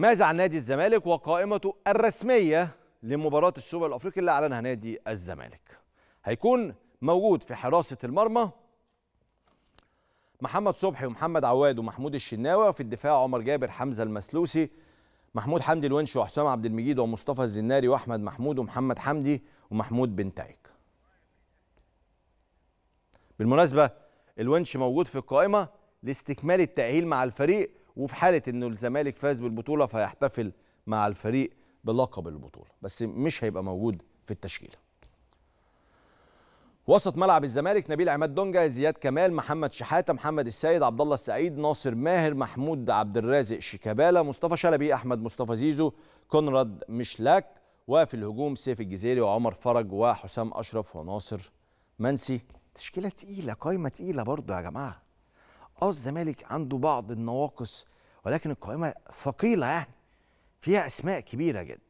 ماذا عن نادي الزمالك وقائمته الرسمية لمباراة السوبر الأفريقي اللي أعلنها نادي الزمالك هيكون موجود في حراسة المرمى محمد صبحي ومحمد عواد ومحمود الشناوي وفي الدفاع عمر جابر حمزة المسلوسي محمود حمدي الونش وحسام عبد المجيد ومصطفى الزناري وأحمد محمود ومحمد حمدي ومحمود بن تايك. بالمناسبة الونش موجود في القائمة لاستكمال التأهيل مع الفريق وفي حاله انه الزمالك فاز بالبطوله فيحتفل مع الفريق بلقب البطوله بس مش هيبقى موجود في التشكيله وسط ملعب الزمالك نبيل عماد دونجا زياد كمال محمد شحاته محمد السيد عبد الله السعيد ناصر ماهر محمود عبد الرازق شيكابالا مصطفى شلبي احمد مصطفى زيزو كونراد مشلاك وفي الهجوم سيف الجزيري وعمر فرج وحسام اشرف وناصر منسي تشكيله تقيله قايمه تقيله برضو يا جماعه اه الزمالك عنده بعض النواقص ولكن القائمه ثقيله يعني فيها اسماء كبيره جدا